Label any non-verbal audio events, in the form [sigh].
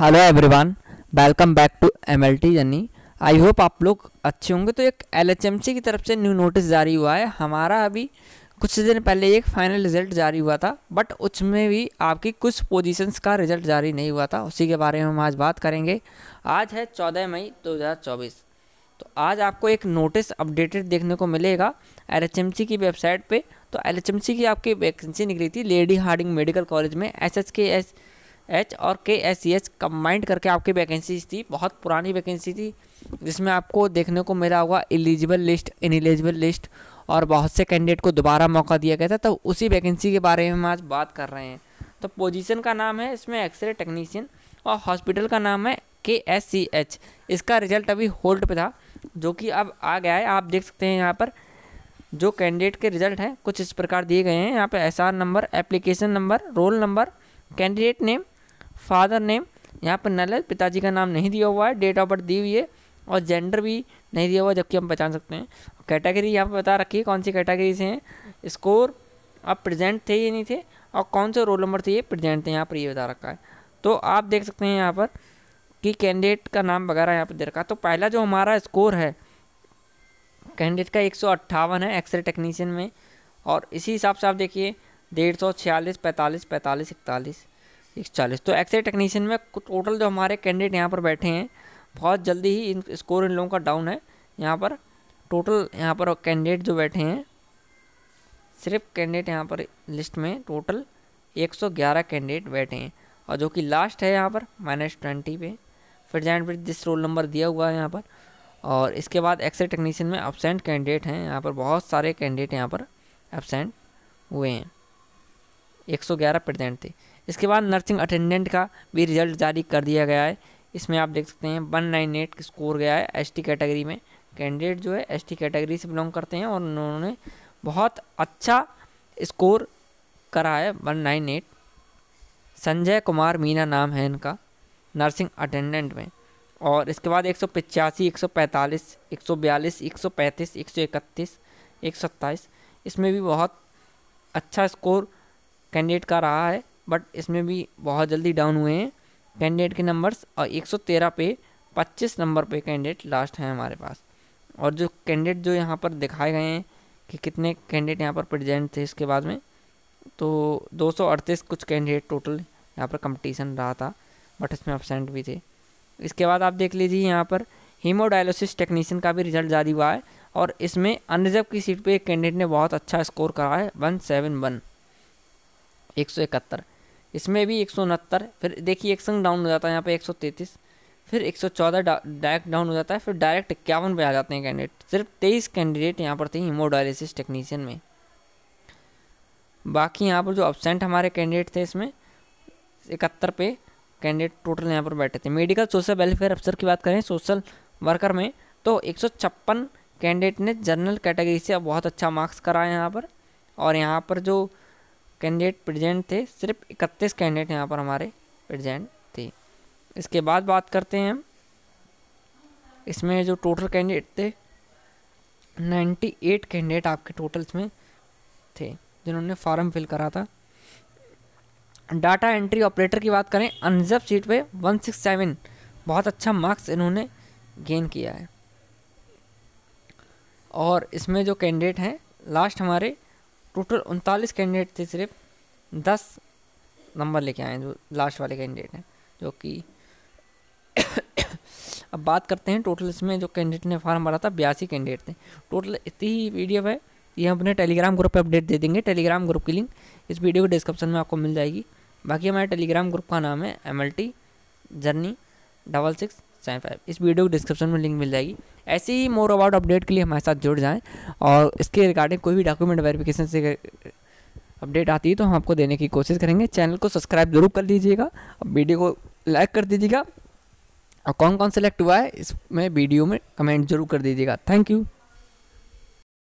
hello everyone welcome back to M L T यानी I hope आप लोग अच्छे होंगे तो एक एल एच एम सी की तरफ से न्यू नोटिस जारी हुआ है हमारा अभी कुछ दिन पहले एक फाइनल रिजल्ट जारी हुआ था बट उसमें भी आपकी कुछ पोजीशंस का रिजल्ट जारी नहीं हुआ था उसी के बारे में हम आज बात करेंगे आज है चौदह मई दो हज़ार चौबीस तो आज आपको एक नोटिस अपडेटेड देखने को मिलेगा एल एच एम सी की वेबसाइट पर तो एल एच एम सी की आपकी वैकेंसी निकली थी लेडी हार्डिंग मेडिकल कॉलेज में S S K S H और K S C H combined करके आपकी वैकेंसीज थी बहुत पुरानी वैकेंसी थी जिसमें आपको देखने को मिला होगा एलिजिबल लिस्ट एलिजिबल लिस्ट और बहुत से कैंडिडेट को दोबारा मौका दिया गया था तो उसी वैकेंसी के बारे में हम आज बात कर रहे हैं तो पोजीशन का नाम है इसमें एक्सरे टेक्नीशियन और हॉस्पिटल का नाम है के एस सी एच इसका रिजल्ट अभी होल्ड पे था जो कि अब आ गया है आप देख सकते हैं यहाँ पर जो कैंडिडेट के रिजल्ट हैं कुछ इस प्रकार दिए गए हैं यहाँ पर S R number application number roll number candidate name father name यहाँ पर नल है पिताजी का नाम नहीं दिया हुआ है डेट ऑफ बर्थ दी हुई है और जेंडर भी नहीं दिया हुआ जबकि हम पहचान सकते हैं कैटेगरी यहाँ पर बता रखी है कौन सी कैटेगरी से हैं स्कोर अब प्रेजेंट थे ये नहीं थे और कौन से रोल नंबर थे ये प्रेजेंट थे यहाँ पर ये बता रखा है तो आप देख सकते हैं यहाँ पर कि कैंडिडेट का नाम वगैरह यहाँ पर दे रखा तो पहला जो हमारा स्कोर है कैंडिडेट का एक है एक्सरे टेक्नीशियन में और इसी हिसाब से आप देखिए डेढ़ सौ छियालीस पैंतालीस पैंतालीस इकतालीस एक चालीस तो एक्सरे टेक्नीशियन में टोटल जो हमारे कैंडिडेट यहाँ पर बैठे हैं बहुत जल्दी ही इन स्कोर इन लोगों का डाउन है यहाँ पर टोटल यहाँ पर कैंडिडेट जो बैठे हैं सिर्फ कैंडिडेट यहाँ पर लिस्ट में टोटल 111 कैंडिडेट बैठे हैं और जो कि लास्ट है यहाँ पर माइनस ट्वेंटी पे फिर जैंड फिर जिस रोल नंबर दिया हुआ है यहाँ पर और इसके बाद एक्सरे टेक्नीशियन में एबसेंट कैंडिडेट हैं यहाँ पर बहुत सारे कैंडिडेट यहाँ पर एबसेंट हुए हैं ग्यारह प्रेजेंट थे इसके बाद नर्सिंग अटेंडेंट का भी रिजल्ट जारी कर दिया गया है इसमें आप देख सकते हैं वन नाइन एट स्कोर गया है एस कैटेगरी में कैंडिडेट जो है एस कैटेगरी से बिलोंग करते हैं और उन्होंने बहुत अच्छा स्कोर करा है one nine eight Sanjay Kumar Meena नाम है इनका नर्सिंग अटेंडेंट में और इसके बाद एक सौ पचासी एक सौ पैंतालीस एक सौ बयालीस एक सौ पैंतीस एक सौ इकतीस एक सौ सत्ताईस इसमें भी बहुत अच्छा स्कोर कैंडिडेट का रहा है बट इसमें भी बहुत जल्दी डाउन हुए हैं कैंडिडेट के नंबर्स और 113 पे 25 नंबर पे कैंडिडेट लास्ट हैं हमारे पास और जो कैंडिडेट जो यहाँ पर दिखाए गए हैं कि कितने कैंडिडेट यहाँ पर प्रेजेंट थे इसके बाद में तो दो कुछ कैंडिडेट टोटल यहाँ पर कंपटीशन रहा था बट इसमें अपसेंट भी थे इसके बाद आप देख लीजिए यहाँ पर हीमोडायलिसिस टेक्नीशियन का भी रिजल्ट जारी हुआ है और इसमें अनरिजर्व की सीट पे एक कैंडिडेट ने बहुत अच्छा स्कोर करा है वन सेवन वन एक सौ इकहत्तर इसमें भी एक सौ उनहत्तर फिर देखिए एक संग डाउन हो जाता है यहाँ पे एक सौ फिर एक सौ चौदह डायरेक्ट डाउन हो जाता है फिर डायरेक्ट इक्यावन पे आ जाते हैं कैंडिडेट सिर्फ तेईस कैंडिडेट यहाँ पर थे हीमोडायलिसिस टेक्नीशियन में बाकी यहाँ पर जो अब्सेंट हमारे कैंडिडेट थे इसमें इकहत्तर पे कैंडिडेट टोटल यहाँ पर बैठे थे मेडिकल सोशल वेलफेयर अफसर की बात करें सोशल वर्कर में तो एक कैंडिडेट ने जनरल कैटेगरी से बहुत अच्छा मार्क्स करा है यहाँ पर और यहाँ पर जो कैंडिडेट प्रेजेंट थे सिर्फ इकतीस कैंडिडेट यहाँ पर हमारे प्रेजेंट थे इसके बाद बात करते हैं हम इसमें जो टोटल कैंडिडेट थे नाइन्टी एट कैंडिडेट आपके टोटल इसमें थे जिन्होंने फॉर्म फिल करा था डाटा एंट्री ऑपरेटर की बात करें अनजब सीट पे सेवन बहुत अच्छा मार्क्स इन्होंने गेन किया है और इसमें जो कैंडिडेट हैं लास्ट हमारे टोटल उनतालीस कैंडिडेट थे सिर्फ दस नंबर लेके आए जो लास्ट वाले कैंडिडेट हैं जो कि [coughs] अब बात करते हैं टोटल इसमें जो कैंडिडेट ने फॉर्म भरा था बयासी कैंडिडेट थे टोटल इतनी ही पीडीएफ है ये हम अपने टेलीग्राम ग्रुप पर अपडेट दे देंगे टेलीग्राम ग्रुप की लिंक इस वीडियो के डिस्क्रिप्शन में आपको मिल जाएगी बाकी हमारे टेलीग्राम ग्रुप का नाम है M journey double six seven five इस वीडियो को डिस्क्रिप्शन में लिंक मिल जाएगी ऐसे ही मोर अबाउट अपडेट के लिए हमारे साथ जुड़ जाएँ और इसके रिगार्डिंग कोई भी डॉक्यूमेंट वेरिफिकेशन से अपडेट आती है तो हम आपको देने की कोशिश करेंगे चैनल को सब्सक्राइब जरूर कर लीजिएगा वीडियो को लाइक कर दीजिएगा और कौन कौन सेलेक्ट हुआ है इसमें वीडियो में कमेंट जरूर कर दीजिएगा थैंक यू